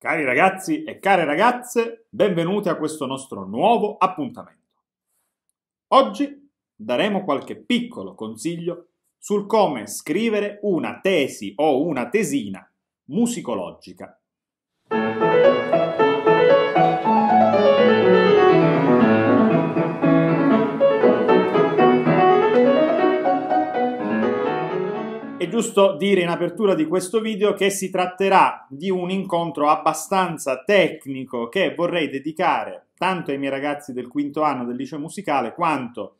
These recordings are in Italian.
Cari ragazzi e care ragazze, benvenuti a questo nostro nuovo appuntamento. Oggi daremo qualche piccolo consiglio sul come scrivere una tesi o una tesina musicologica È giusto dire in apertura di questo video che si tratterà di un incontro abbastanza tecnico che vorrei dedicare tanto ai miei ragazzi del quinto anno del liceo musicale quanto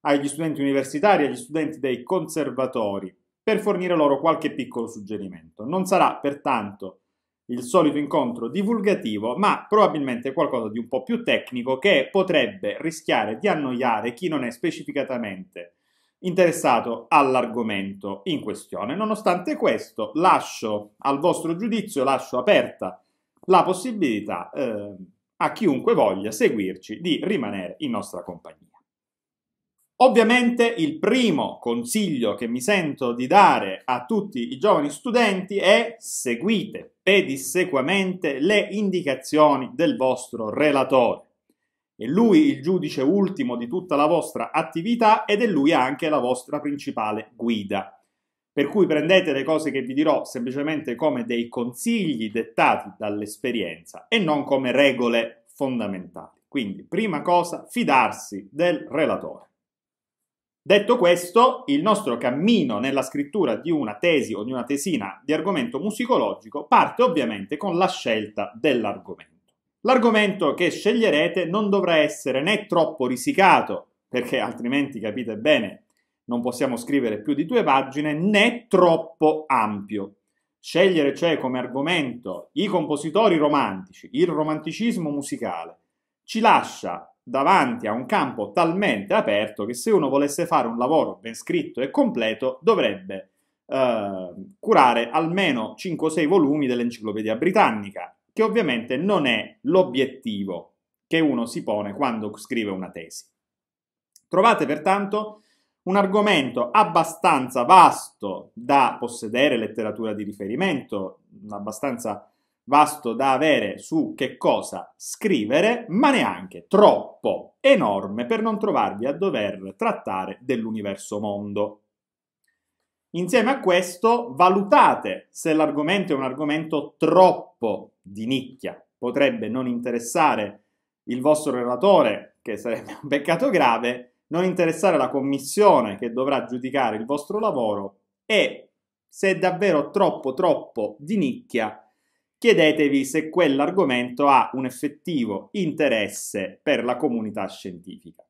agli studenti universitari e agli studenti dei conservatori per fornire loro qualche piccolo suggerimento. Non sarà pertanto il solito incontro divulgativo, ma probabilmente qualcosa di un po' più tecnico che potrebbe rischiare di annoiare chi non è specificatamente interessato all'argomento in questione. Nonostante questo, lascio al vostro giudizio, lascio aperta la possibilità eh, a chiunque voglia seguirci di rimanere in nostra compagnia. Ovviamente il primo consiglio che mi sento di dare a tutti i giovani studenti è seguite pedissequamente le indicazioni del vostro relatore. È lui il giudice ultimo di tutta la vostra attività ed è lui anche la vostra principale guida. Per cui prendete le cose che vi dirò semplicemente come dei consigli dettati dall'esperienza e non come regole fondamentali. Quindi, prima cosa, fidarsi del relatore. Detto questo, il nostro cammino nella scrittura di una tesi o di una tesina di argomento musicologico parte ovviamente con la scelta dell'argomento. L'argomento che sceglierete non dovrà essere né troppo risicato, perché altrimenti capite bene, non possiamo scrivere più di due pagine, né troppo ampio. Scegliere cioè come argomento i compositori romantici, il romanticismo musicale, ci lascia davanti a un campo talmente aperto che se uno volesse fare un lavoro ben scritto e completo dovrebbe eh, curare almeno 5-6 volumi dell'enciclopedia britannica, che ovviamente non è l'obiettivo che uno si pone quando scrive una tesi. Trovate pertanto un argomento abbastanza vasto da possedere letteratura di riferimento, abbastanza vasto da avere su che cosa scrivere, ma neanche troppo enorme per non trovarvi a dover trattare dell'universo mondo. Insieme a questo valutate se l'argomento è un argomento troppo di nicchia. Potrebbe non interessare il vostro relatore, che sarebbe un peccato grave, non interessare la commissione che dovrà giudicare il vostro lavoro e se è davvero troppo troppo di nicchia, chiedetevi se quell'argomento ha un effettivo interesse per la comunità scientifica.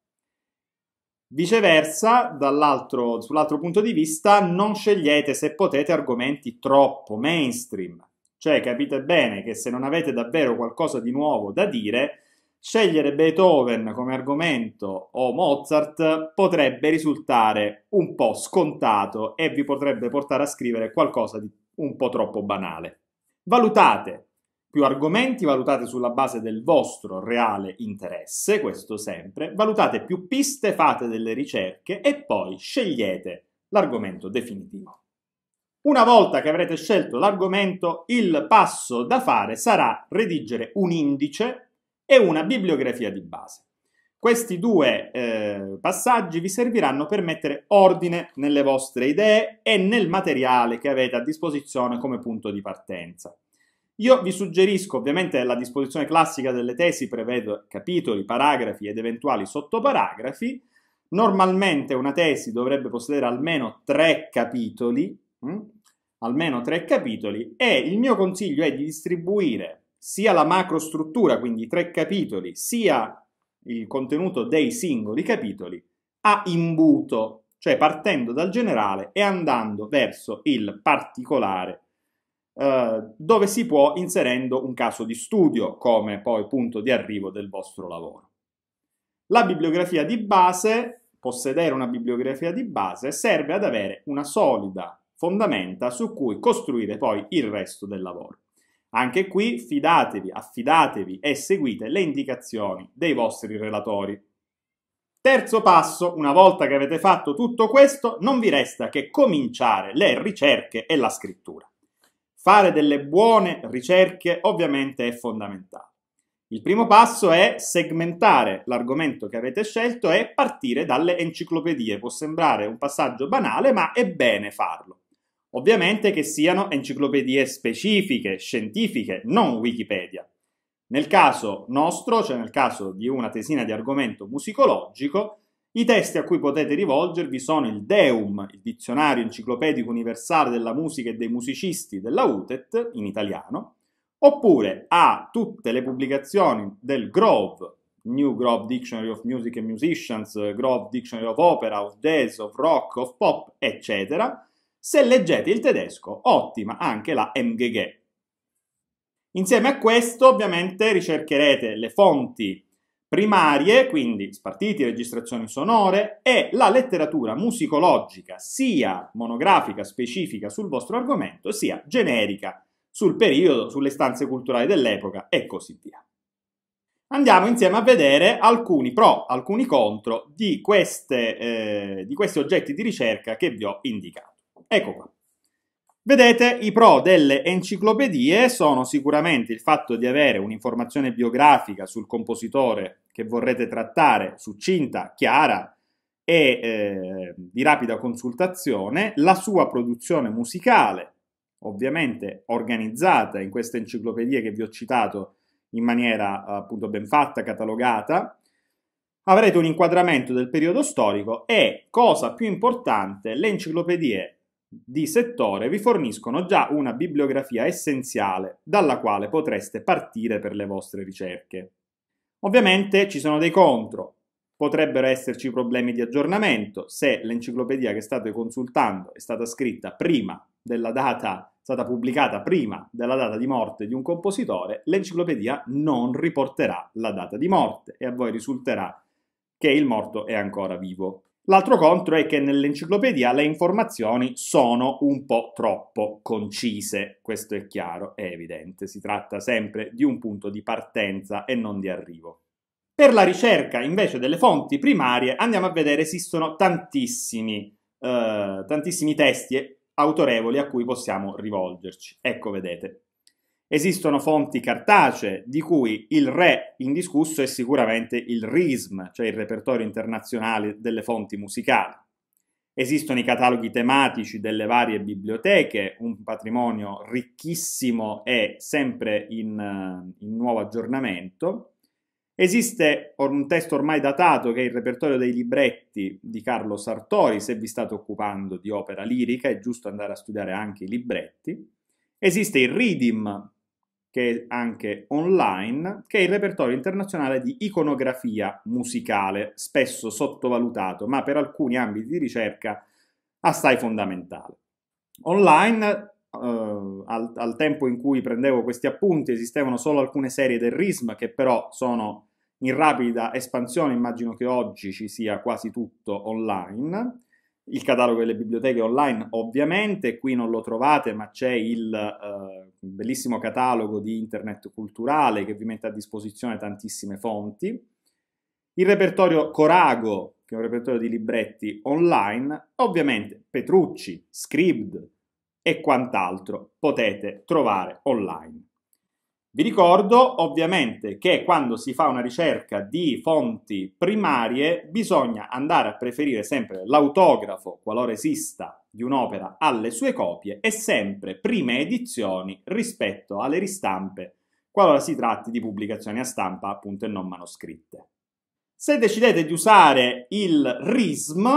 Viceversa, sull'altro punto di vista, non scegliete se potete argomenti troppo mainstream, cioè, capite bene che se non avete davvero qualcosa di nuovo da dire, scegliere Beethoven come argomento o Mozart potrebbe risultare un po' scontato e vi potrebbe portare a scrivere qualcosa di un po' troppo banale. Valutate più argomenti, valutate sulla base del vostro reale interesse, questo sempre, valutate più piste, fate delle ricerche e poi scegliete l'argomento definitivo. Una volta che avrete scelto l'argomento, il passo da fare sarà redigere un indice e una bibliografia di base. Questi due eh, passaggi vi serviranno per mettere ordine nelle vostre idee e nel materiale che avete a disposizione come punto di partenza. Io vi suggerisco, ovviamente la disposizione classica delle tesi prevede capitoli, paragrafi ed eventuali sottoparagrafi. Normalmente una tesi dovrebbe possedere almeno tre capitoli, mm? almeno tre capitoli e il mio consiglio è di distribuire sia la macrostruttura, quindi tre capitoli, sia il contenuto dei singoli capitoli a imbuto, cioè partendo dal generale e andando verso il particolare, eh, dove si può inserendo un caso di studio come poi punto di arrivo del vostro lavoro. La bibliografia di base, possedere una bibliografia di base, serve ad avere una solida fondamenta su cui costruire poi il resto del lavoro. Anche qui fidatevi, affidatevi e seguite le indicazioni dei vostri relatori. Terzo passo, una volta che avete fatto tutto questo, non vi resta che cominciare le ricerche e la scrittura. Fare delle buone ricerche ovviamente è fondamentale. Il primo passo è segmentare l'argomento che avete scelto e partire dalle enciclopedie. Può sembrare un passaggio banale, ma è bene farlo. Ovviamente che siano enciclopedie specifiche, scientifiche, non Wikipedia. Nel caso nostro, cioè nel caso di una tesina di argomento musicologico, i testi a cui potete rivolgervi sono il Deum, il dizionario enciclopedico universale della musica e dei musicisti della UTET in italiano, oppure a tutte le pubblicazioni del Grove, New Grove Dictionary of Music and Musicians, Grove Dictionary of Opera, of Jazz, of Rock, of Pop, eccetera, se leggete il tedesco, ottima anche la MGG. Insieme a questo, ovviamente, ricercherete le fonti primarie, quindi spartiti, registrazioni sonore e la letteratura musicologica, sia monografica specifica sul vostro argomento, sia generica sul periodo, sulle stanze culturali dell'epoca e così via. Andiamo insieme a vedere alcuni pro, alcuni contro di, queste, eh, di questi oggetti di ricerca che vi ho indicato. Ecco qua. Vedete, i pro delle enciclopedie sono sicuramente il fatto di avere un'informazione biografica sul compositore che vorrete trattare, succinta, chiara e eh, di rapida consultazione, la sua produzione musicale, ovviamente organizzata in queste enciclopedie che vi ho citato in maniera appunto ben fatta, catalogata, avrete un inquadramento del periodo storico e, cosa più importante, le enciclopedie di settore vi forniscono già una bibliografia essenziale dalla quale potreste partire per le vostre ricerche. Ovviamente ci sono dei contro. Potrebbero esserci problemi di aggiornamento se l'enciclopedia che state consultando è stata scritta prima della data, è stata pubblicata prima della data di morte di un compositore, l'enciclopedia non riporterà la data di morte e a voi risulterà che il morto è ancora vivo. L'altro contro è che nell'enciclopedia le informazioni sono un po' troppo concise, questo è chiaro, è evidente, si tratta sempre di un punto di partenza e non di arrivo. Per la ricerca invece delle fonti primarie andiamo a vedere esistono tantissimi, eh, tantissimi testi autorevoli a cui possiamo rivolgerci. Ecco, vedete, Esistono fonti cartacee, di cui il re indiscusso è sicuramente il RISM, cioè il repertorio internazionale delle fonti musicali. Esistono i cataloghi tematici delle varie biblioteche, un patrimonio ricchissimo e sempre in, eh, in nuovo aggiornamento. Esiste un testo ormai datato che è il repertorio dei libretti di Carlo Sartori, se vi state occupando di opera lirica è giusto andare a studiare anche i libretti. Esiste il RIDIM, che è anche online, che è il repertorio internazionale di iconografia musicale, spesso sottovalutato, ma per alcuni ambiti di ricerca assai fondamentale. Online, eh, al, al, tempo in cui prendevo questi appunti, esistevano solo alcune serie del RISM che però sono in rapida espansione, immagino che oggi ci sia quasi tutto online il catalogo delle biblioteche online ovviamente, qui non lo trovate ma c'è il eh, bellissimo catalogo di internet culturale che vi mette a disposizione tantissime fonti, il repertorio Corago che è un repertorio di libretti online, ovviamente Petrucci, Scribd e quant'altro potete trovare online. Vi ricordo ovviamente che quando si fa una ricerca di fonti primarie bisogna andare a preferire sempre l'autografo, qualora esista, di un'opera alle sue copie e sempre prime edizioni rispetto alle ristampe, qualora si tratti di pubblicazioni a stampa appunto e non manoscritte. Se decidete di usare il RISM,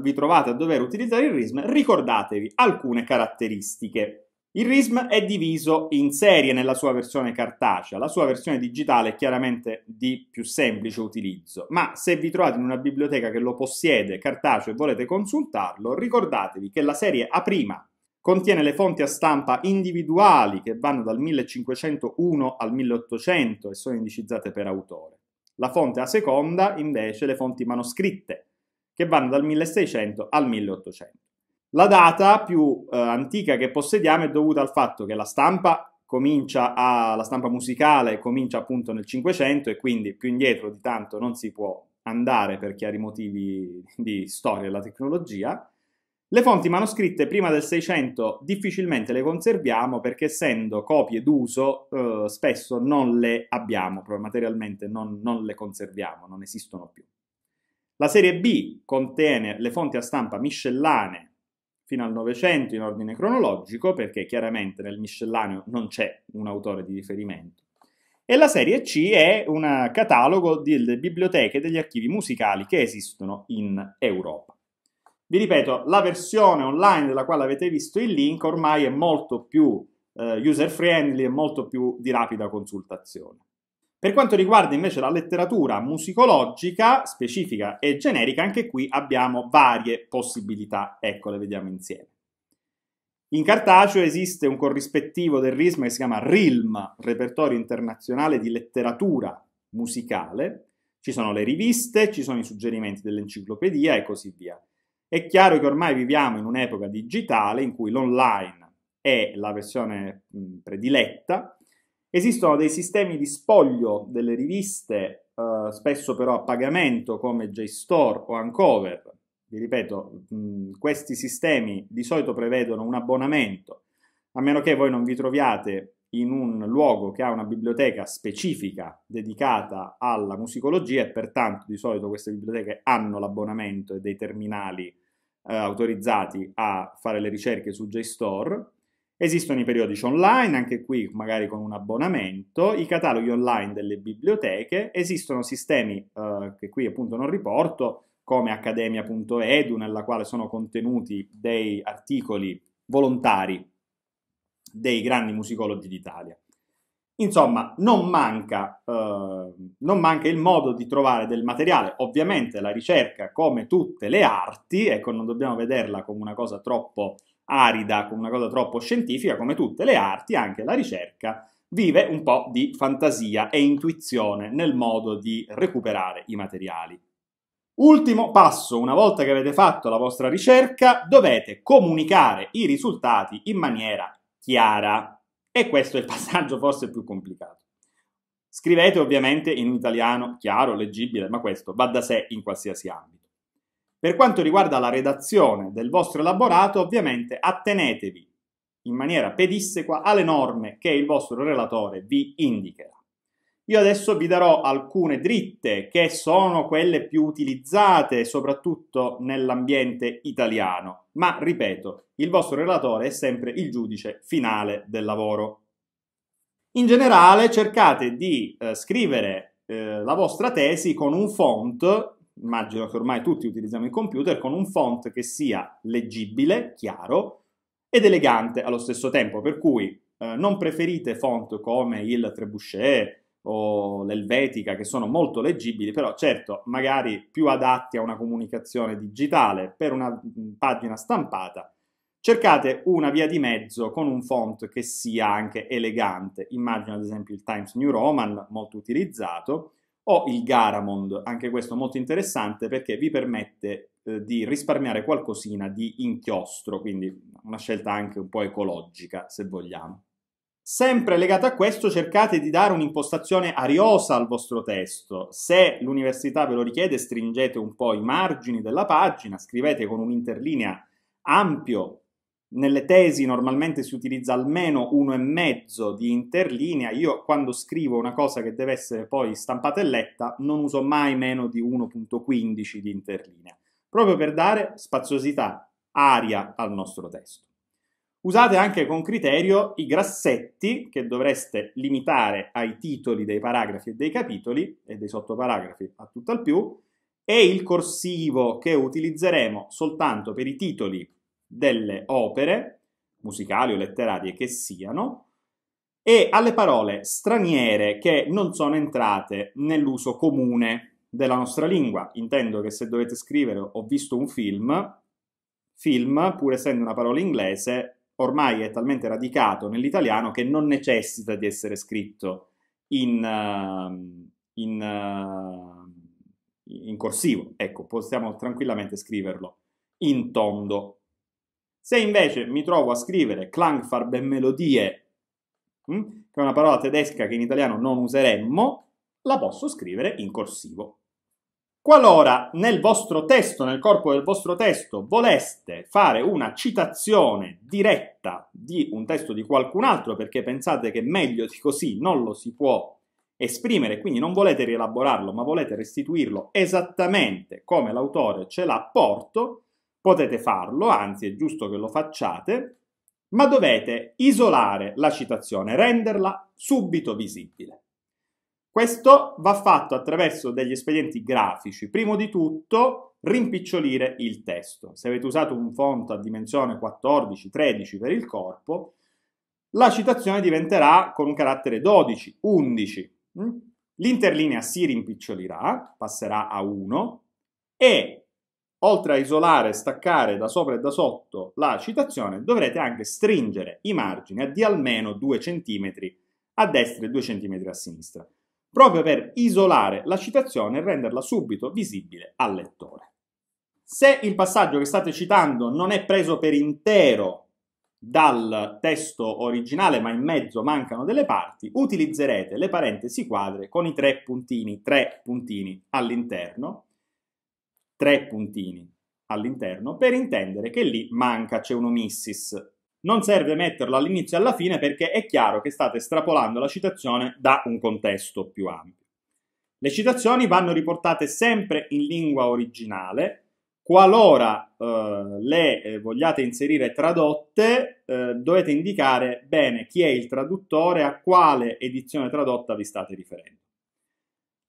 vi trovate a dover utilizzare il RISM, ricordatevi alcune caratteristiche. Il RISM è diviso in serie nella sua versione cartacea, la sua versione digitale è chiaramente di più semplice utilizzo, ma se vi trovate in una biblioteca che lo possiede cartaceo e volete consultarlo, ricordatevi che la serie A' contiene le fonti a stampa individuali che vanno dal 1501 al 1800 e sono indicizzate per autore. La fonte A seconda invece le fonti manoscritte che vanno dal 1600 al 1800. La data più eh, antica che possediamo è dovuta al fatto che la stampa comincia a, la stampa musicale comincia appunto nel 500 e quindi più indietro di tanto non si può andare per chiari motivi di storia della tecnologia. Le fonti manoscritte prima del 600 difficilmente le conserviamo perché essendo copie d'uso eh, spesso non le abbiamo, proprio materialmente non, non, le conserviamo, non esistono più. La serie B contiene le fonti a stampa miscellane fino al Novecento in ordine cronologico, perché chiaramente nel miscellaneo non c'è un autore di riferimento. E la serie C è un catalogo delle biblioteche e degli archivi musicali che esistono in Europa. Vi ripeto, la versione online della quale avete visto il link ormai è molto più eh, user friendly e molto più di rapida consultazione. Per quanto riguarda invece la letteratura musicologica specifica e generica, anche qui abbiamo varie possibilità, ecco le vediamo insieme. In cartaceo esiste un corrispettivo del RISM che si chiama RILM, Repertorio Internazionale di Letteratura Musicale, ci sono le riviste, ci sono i suggerimenti dell'enciclopedia e così via. È chiaro che ormai viviamo in un'epoca digitale in cui l'online è la versione prediletta Esistono dei sistemi di spoglio delle riviste, eh, spesso però a pagamento come JSTOR o Uncover. Vi ripeto, mh, mm, questi sistemi di solito prevedono un abbonamento, a meno che voi non vi troviate in un luogo che ha una biblioteca specifica dedicata alla musicologia e pertanto di solito queste biblioteche hanno l'abbonamento e dei terminali eh, autorizzati a fare le ricerche su JSTOR Esistono i periodici online, anche qui magari con un abbonamento, i cataloghi online delle biblioteche, esistono sistemi eh, che qui appunto non riporto, come accademia.edu, nella quale sono contenuti dei articoli volontari dei grandi musicologi d'Italia. Insomma, non manca, eh, non manca, il modo di trovare del materiale. Ovviamente la ricerca, come tutte le arti, ecco, non dobbiamo vederla come una cosa troppo arida, con una cosa troppo scientifica, come tutte le arti, anche la ricerca vive un po' di fantasia e intuizione nel modo di recuperare i materiali. Ultimo passo, una volta che avete fatto la vostra ricerca, dovete comunicare i risultati in maniera chiara. E questo è il passaggio forse più complicato. Scrivete ovviamente in italiano chiaro, leggibile, ma questo va da sé in qualsiasi ambito. Per quanto riguarda la redazione del vostro elaborato, ovviamente attenetevi in maniera pedissequa alle norme che il vostro relatore vi indicherà. Io adesso vi darò alcune dritte che sono quelle più utilizzate soprattutto nell'ambiente italiano, ma ripeto, il vostro relatore è sempre il giudice finale del lavoro. In generale cercate di eh, scrivere eh, la vostra tesi con un font immagino che ormai tutti utilizziamo il computer, con un font che sia leggibile, chiaro ed elegante allo stesso tempo, per cui eh, non preferite font come il Trebuchet o l'Elvetica che sono molto leggibili, però certo magari più adatti a una comunicazione digitale per una mm, pagina stampata. Cercate una via di mezzo con un font che sia anche elegante. Immagino ad esempio il Times New Roman, molto utilizzato, o il Garamond, anche questo molto interessante perché vi permette eh, di risparmiare qualcosina di inchiostro, quindi una scelta anche un po' ecologica se vogliamo. Sempre legato a questo, cercate di dare un'impostazione ariosa al vostro testo. Se l'università ve lo richiede, stringete un po' i margini della pagina, scrivete con un'interlinea ampio nelle tesi normalmente si utilizza almeno uno e mezzo di interlinea. Io quando scrivo una cosa che deve essere poi stampata e letta non uso mai meno di 1.15 di interlinea, proprio per dare spaziosità, aria al nostro testo. Usate anche con criterio i grassetti che dovreste limitare ai titoli dei paragrafi e dei capitoli e dei sottoparagrafi a tutt'al più e il corsivo che utilizzeremo soltanto per i titoli delle opere, musicali o letterarie che siano, e alle parole straniere che non sono entrate nell'uso comune della nostra lingua. Intendo che se dovete scrivere ho visto un film, film, pur essendo una parola inglese, ormai è talmente radicato nell'italiano che non necessita di essere scritto in, ehm, in, ehm, in corsivo. Ecco, possiamo tranquillamente scriverlo in tondo se invece mi trovo a scrivere Klangfarb e melodie, hm, che è una parola tedesca che in italiano non useremmo, la posso scrivere in corsivo. Qualora nel vostro testo, nel corpo del vostro testo, voleste fare una citazione diretta di un testo di qualcun altro perché pensate che meglio di così non lo si può esprimere, quindi non volete rielaborarlo, ma volete restituirlo esattamente come l'autore ce l'ha porto, Potete farlo, anzi è giusto che lo facciate, ma dovete isolare la citazione, renderla subito visibile. Questo va fatto attraverso degli espedienti grafici. Primo di tutto, rimpicciolire il testo. Se avete usato un font a dimensione 14-13 per il corpo, la citazione diventerà con un carattere 12-11. Mm? L'interlinea si rimpicciolirà, passerà a 1 e Oltre a isolare, e staccare da sopra e da sotto la citazione, dovrete anche stringere i margini di almeno 2 cm a destra e 2 cm a sinistra, proprio per isolare la citazione e renderla subito visibile al lettore. Se il passaggio che state citando non è preso per intero dal testo originale, ma in mezzo mancano delle parti, utilizzerete le parentesi quadre con i tre puntini, tre puntini all'interno, tre puntini all'interno, per intendere che lì manca, c'è un omissis. Non serve metterlo all'inizio e alla fine perché è chiaro che state estrapolando la citazione da un contesto più ampio. Le citazioni vanno riportate sempre in lingua originale, qualora eh, le eh, vogliate inserire tradotte eh, dovete indicare bene chi è il traduttore, a quale edizione tradotta vi state riferendo.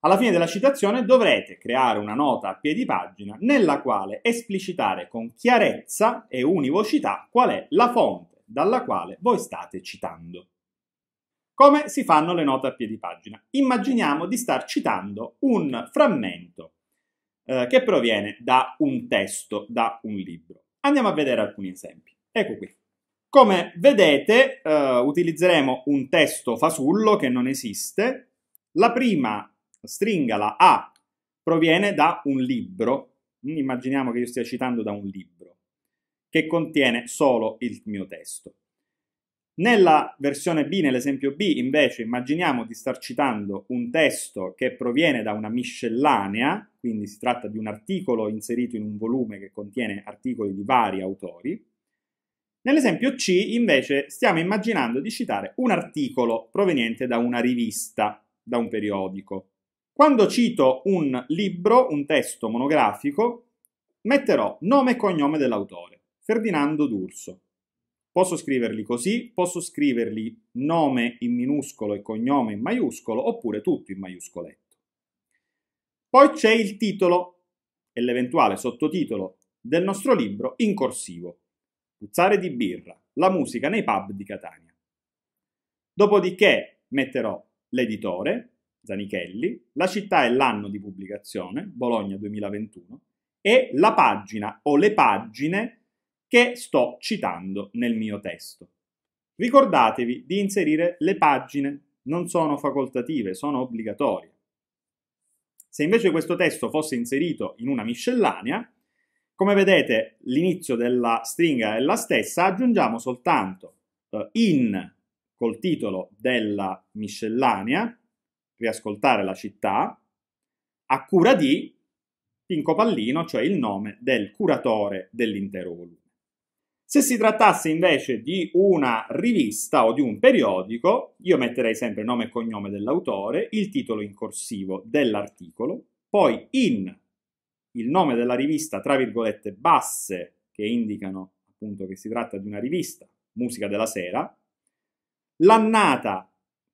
Alla fine della citazione dovrete creare una nota a piedi pagina nella quale esplicitare con chiarezza e univocità qual è la fonte dalla quale voi state citando. Come si fanno le note a piedi pagina? Immaginiamo di star citando un frammento eh, che proviene da un testo, da un libro. Andiamo a vedere alcuni esempi. Ecco qui. Come vedete eh, utilizzeremo un testo fasullo che non esiste. La prima stringa, la A, proviene da un libro, mm, immaginiamo che io stia citando da un libro, che contiene solo il mio testo. Nella versione B, nell'esempio B, invece, immaginiamo di star citando un testo che proviene da una miscellanea, quindi si tratta di un articolo inserito in un volume che contiene articoli di vari autori. Nell'esempio C, invece, stiamo immaginando di citare un articolo proveniente da una rivista, da un periodico. Quando cito un libro, un testo monografico, metterò nome e cognome dell'autore, Ferdinando D'Urso. Posso scriverli così, posso scriverli nome in minuscolo e cognome in maiuscolo, oppure tutto in maiuscoletto. Poi c'è il titolo e l'eventuale sottotitolo del nostro libro in corsivo. Puzzare di birra, la musica nei pub di Catania. Dopodiché metterò l'editore, Zanichelli, la città e l'anno di pubblicazione, Bologna 2021, e la pagina o le pagine che sto citando nel mio testo. Ricordatevi di inserire le pagine, non sono facoltative, sono obbligatorie. Se invece questo testo fosse inserito in una miscellanea, come vedete l'inizio della stringa è la stessa, aggiungiamo soltanto eh, in col titolo della miscellanea riascoltare la città, a cura di Pinco Pallino, cioè il nome del curatore dell'intero volume. Se si trattasse invece di una rivista o di un periodico, io metterei sempre nome e cognome dell'autore, il titolo in corsivo dell'articolo, poi in il nome della rivista, tra virgolette, basse, che indicano appunto che si tratta di una rivista, musica della sera, l'annata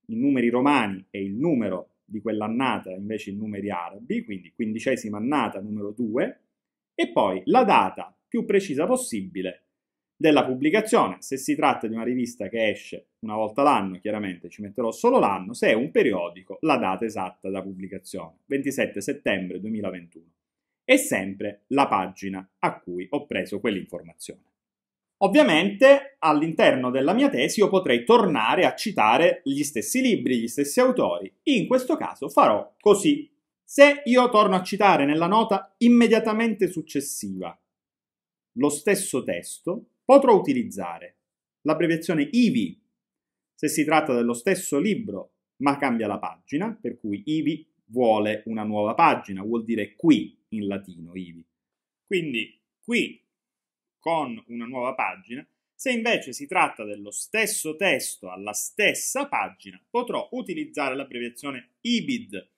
in numeri romani e il numero di quell'annata invece in numeri arabi, quindi quindicesima annata numero 2, e poi la data più precisa possibile della pubblicazione. Se si tratta di una rivista che esce una volta l'anno, chiaramente ci metterò solo l'anno, se è un periodico, la data esatta da pubblicazione, 27 settembre 2021, e sempre la pagina a cui ho preso quell'informazione. Ovviamente all'interno della mia tesi io potrei tornare a citare gli stessi libri, gli stessi autori. In questo caso farò così. Se io torno a citare nella nota immediatamente successiva lo stesso testo, potrò utilizzare l'abbreviazione IVI se si tratta dello stesso libro ma cambia la pagina, per cui IVI vuole una nuova pagina, vuol dire qui in latino IVI. Quindi qui con una nuova pagina. Se invece si tratta dello stesso testo alla stessa pagina, potrò utilizzare l'abbreviazione IBID,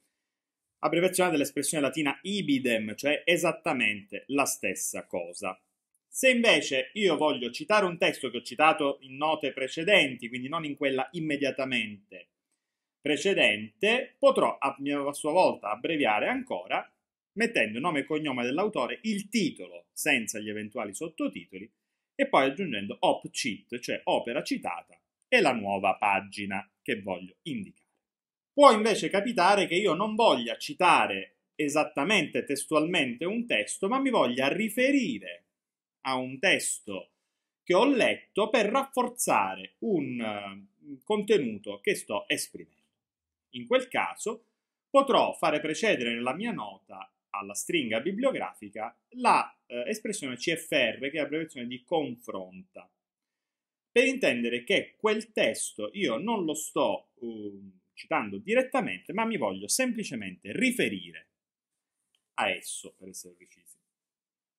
abbreviazione dell'espressione latina ibidem, cioè esattamente la stessa cosa. Se invece io voglio citare un testo che ho citato in note precedenti, quindi non in quella immediatamente precedente, potrò a sua volta abbreviare ancora mettendo nome e cognome dell'autore, il titolo senza gli eventuali sottotitoli e poi aggiungendo op cheat, cioè opera citata, e la nuova pagina che voglio indicare. Può invece capitare che io non voglia citare esattamente testualmente un testo, ma mi voglia riferire a un testo che ho letto per rafforzare un eh, contenuto che sto esprimendo. In quel caso potrò fare precedere nella mia nota alla stringa bibliografica la eh, espressione CFR, che è l'abbreviazione di confronta, per intendere che quel testo io non lo sto uh, citando direttamente, ma mi voglio semplicemente riferire a esso, per essere precisi.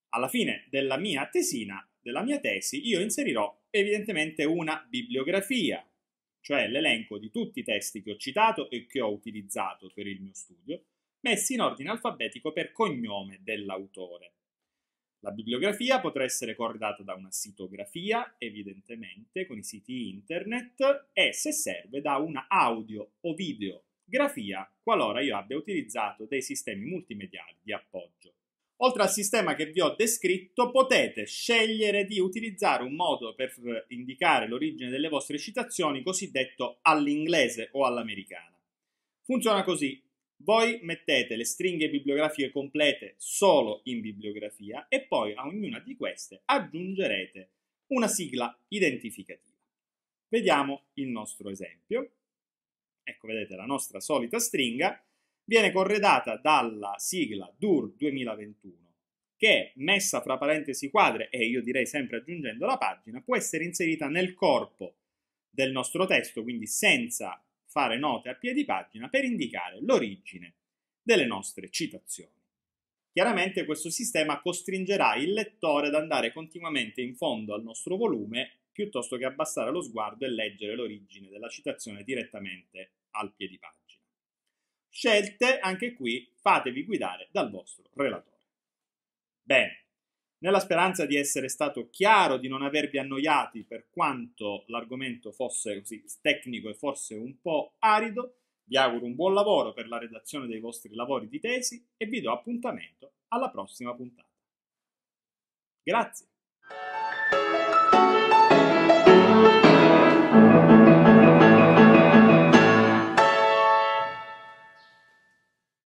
Alla fine della mia tesina, della mia tesi, io inserirò evidentemente una bibliografia, cioè l'elenco di tutti i testi che ho citato e che ho utilizzato per il mio studio, messi in ordine alfabetico per cognome dell'autore. La bibliografia potrà essere corredata da una sitografia, evidentemente, con i siti internet e, se serve, da una audio o videografia, qualora io abbia utilizzato dei sistemi multimediali di appoggio. Oltre al sistema che vi ho descritto, potete scegliere di utilizzare un modo per indicare l'origine delle vostre citazioni, cosiddetto all'inglese o all'americana. Funziona così. Voi mettete le stringhe bibliografiche complete solo in bibliografia e poi a ognuna di queste aggiungerete una sigla identificativa. Vediamo il nostro esempio. Ecco, vedete la nostra solita stringa viene corredata dalla sigla DUR 2021 che messa fra parentesi quadre e io direi sempre aggiungendo la pagina può essere inserita nel corpo del nostro testo, quindi senza fare note a piedi pagina per indicare l'origine delle nostre citazioni. Chiaramente questo sistema costringerà il lettore ad andare continuamente in fondo al nostro volume piuttosto che abbassare lo sguardo e leggere l'origine della citazione direttamente al piedi pagina. Scelte, anche qui, fatevi guidare dal vostro relatore. Bene, nella speranza di essere stato chiaro, di non avervi annoiati per quanto l'argomento fosse così tecnico e forse un po' arido, vi auguro un buon lavoro per la redazione dei vostri lavori di tesi e vi do appuntamento alla prossima puntata. Grazie.